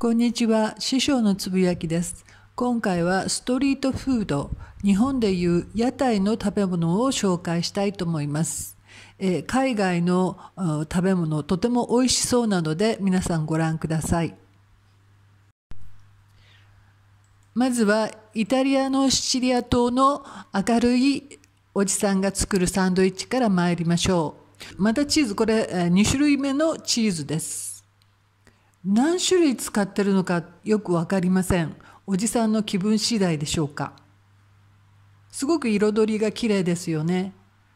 こんにちは師匠のつぶやきです今回はストリートフード日本でいう屋台の食べ物を紹介したいと思いますえ海外の食べ物とても美味しそうなので皆さんご覧くださいまずはイタリアのシチリア島の明るいおじさんが作るサンドイッチから参りましょうまたチーズこれ2種類目のチーズです何種類使ってるのかよく分かりませんおじさんの気分次第でしょうかすごく彩りが綺麗ですよね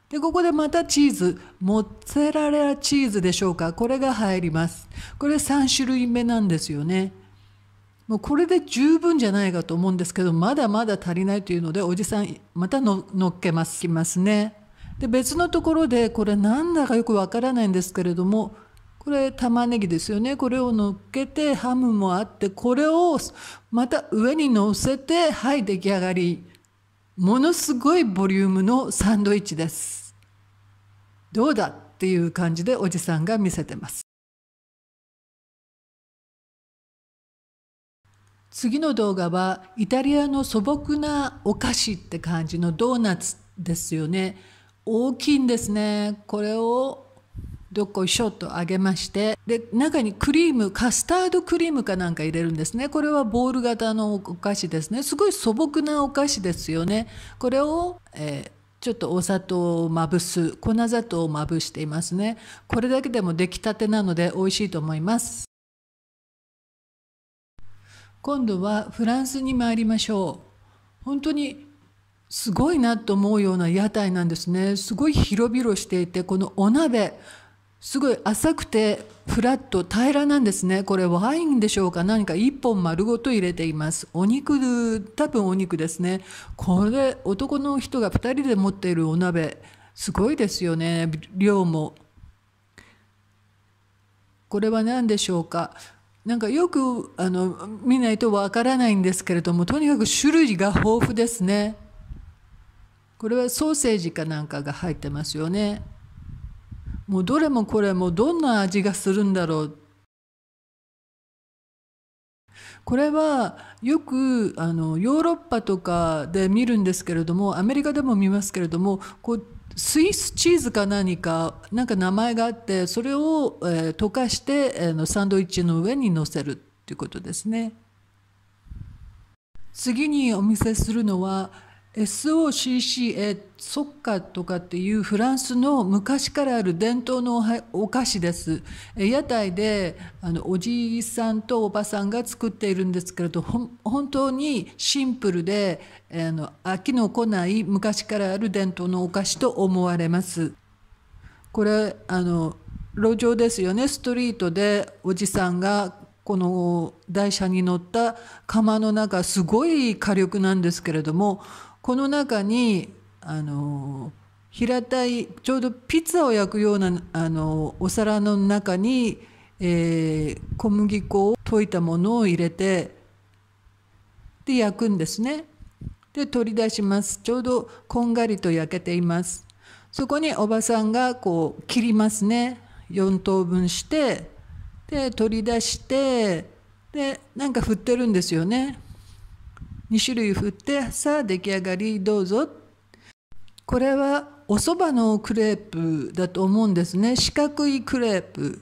でここでまたチーズモッツァレラチーズでしょうかこれが入りますこれ3種類目なんですよねもうこれで十分じゃないかと思うんですけどまだまだ足りないというのでおじさんまたのっけますきますねで別のところでこれなんだかよくわからないんですけれどもこれ玉ねぎですよねこれをのっけてハムもあってこれをまた上にのせてはい出来上がりものすごいボリュームのサンドイッチですどうだっていう感じでおじさんが見せてます次の動画はイタリアの素朴なお菓子って感じのドーナツですよね大きいんですねこれをどっこいしょと揚げましてで中にクリームカスタードクリームかなんか入れるんですねこれはボール型のお菓子ですねすごい素朴なお菓子ですよねこれを、えー、ちょっとお砂糖をまぶす粉砂糖をまぶしていますねこれだけでも出来たてなので美味しいと思います今度はフランスに参りましょう本当にすごいなと思うような屋台なんですねすごい広々していてこのお鍋すごい浅くてフラット平らなんですねこれワインでしょうか何か1本丸ごと入れていますお肉多分お肉ですねこれ男の人が2人で持っているお鍋すごいですよね量もこれは何でしょうかなんかよくあの見ないとわからないんですけれどもとにかく種類が豊富ですねこれはソーセージかなんかが入ってますよねもうどれもこれもどんな味がするんだろうこれはよくあのヨーロッパとかで見るんですけれどもアメリカでも見ますけれどもこうスイスチーズか何かなんか名前があってそれを、えー、溶かして、えー、サンドイッチの上にのせるっていうことですね。次にお見せするのは SOCCA ソッカとかっていうフランスの昔からある伝統のお菓子です屋台であのおじいさんとおばさんが作っているんですけれど本当にシンプルであの飽きのこない昔からある伝統のお菓子と思われますこれあの路上ですよねストリートでおじさんがこの台車に乗った釜の中すごい火力なんですけれどもこの中にあの平たいちょうどピッツァを焼くようなあのお皿の中に、えー、小麦粉を溶いたものを入れてで焼くんですね。で取り出しますちょうどこんがりと焼けていますそこにおばさんがこう切りますね4等分してで取り出してでなんか振ってるんですよね2種類振ってさあ出来上がりどうぞこれはお蕎麦のクレープだと思うんですね四角いクレープ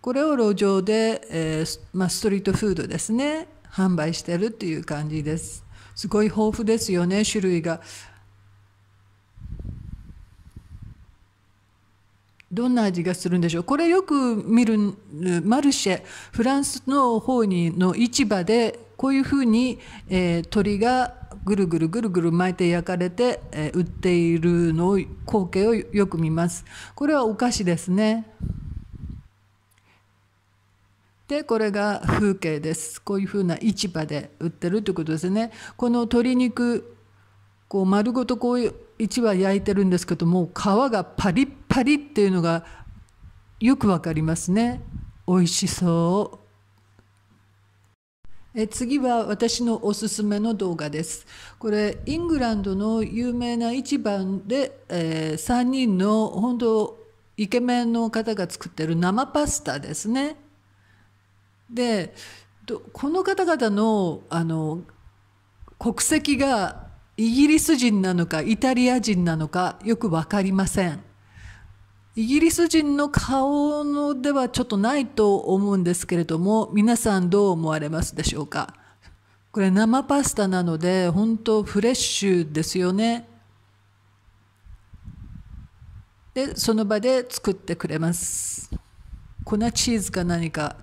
これを路上で、えー、まあ、ストリートフードですね販売してるっていう感じですすごい豊富ですよね種類がどんな味がするんでしょうこれよく見るマルシェフランスの方にの市場でこういうふうに、えー、鳥がぐるぐるぐるぐる巻いて焼かれて、えー、売っているの光景をよく見ますこれはお菓子ですねでこれが風景ですこういうふうな市場で売ってるということですねこの鶏肉こう丸ごとこういう1羽焼いてるんですけども皮がパリッパリっていうのがよくわかりますね美味しそうえ次は私のおすすめの動画です。これイングランドの有名な市場で、えー、3人の本当イケメンの方が作ってる生パスタですね。でこの方々のあの国籍がイギリス人なのかイタリア人なのかよく分かりません。イギリス人の顔のではちょっとないと思うんですけれども皆さんどう思われますでしょうかこれ生パスタなので本当フレッシュですよねでその場で作ってくれます粉チーズか何か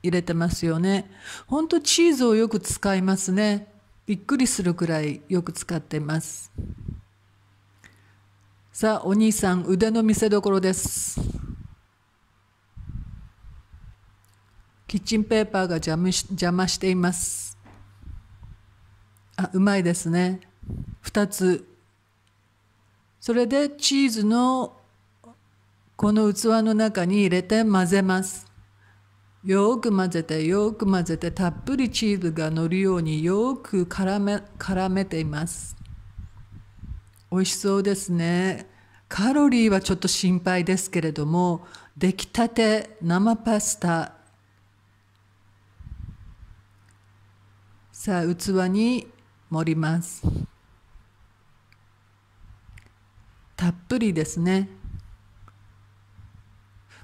入れてますよねほんとチーズをよく使いますねびっくりするくらいよく使ってますさあお兄さん腕の見せ所ですキッチンペーパーが邪魔邪魔していますあうまいですね二つそれでチーズのこの器の中に入れて混ぜますよく混ぜてよく混ぜてたっぷりチーズが乗るようによく絡め絡めています美味しそうですねカロリーはちょっと心配ですけれども出来たて生パスタさあ器に盛りますたっぷりですね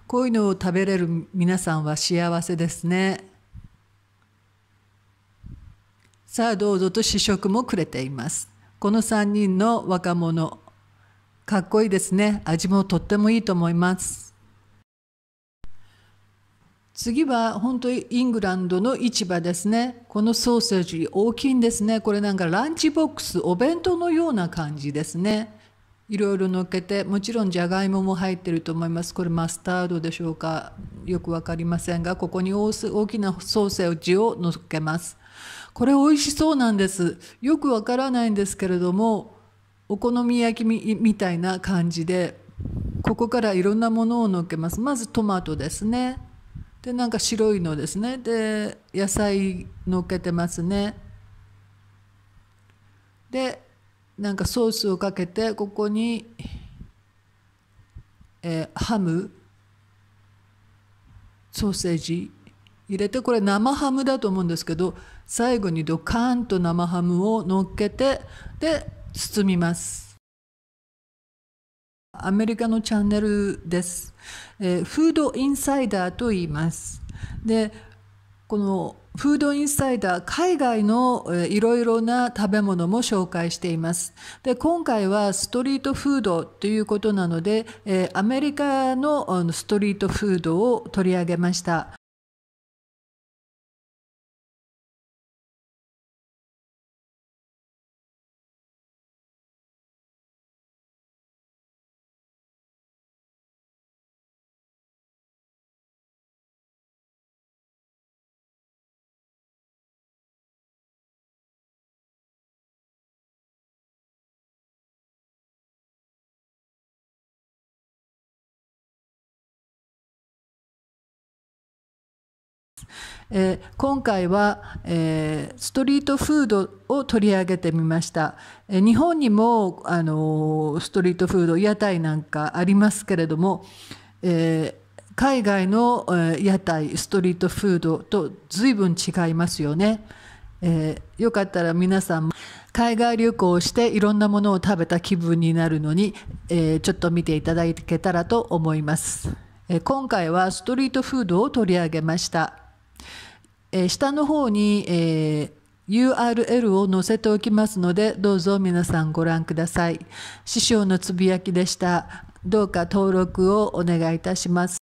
こういうのを食べれる皆さんは幸せですねさあどうぞと試食もくれていますこの3人の若者かっこいいですね味もとってもいいと思います次は本当にイングランドの市場ですねこのソーセージ大きいんですねこれなんかランチボックスお弁当のような感じですねいろいろ乗っけてもちろんじゃがいもも入ってると思いますこれマスタードでしょうかよく分かりませんがここに大きなソーセージを乗っけますこれ美味しそうなんですよくわからないんですけれどもお好み焼きみたいな感じでここからいろんなものをのっけますまずトマトですねでなんか白いのですねで野菜のっけてますねでなんかソースをかけてここに、えー、ハムソーセージ入れてこれ生ハムだと思うんですけど最後にドカーンと生ハムをのっけてで包みます。アメリカのチャンネルです。えー、フードインサイダーと言います。で、このフードインサイダー、海外のいろいろな食べ物も紹介しています。で、今回はストリートフードということなので、えー、アメリカのストリートフードを取り上げました。えー、今回は、えー、ストリートフードを取り上げてみました、えー、日本にも、あのストリートフード屋台なんかありますけれども、え海外の、え屋台ストリートフードと随分違いますよね、えよかったら皆さんも海外旅行をしていろんなものを食べた気分になるのに、えー、ちょっと見ていただけたらと思います、えー、今回はストリートフードを取り上げましたえー、下の方に、えー URL を載せておきますのでどうぞ皆さんご覧ください。師匠のつぶやきでした。どうか登録をお願いいたします。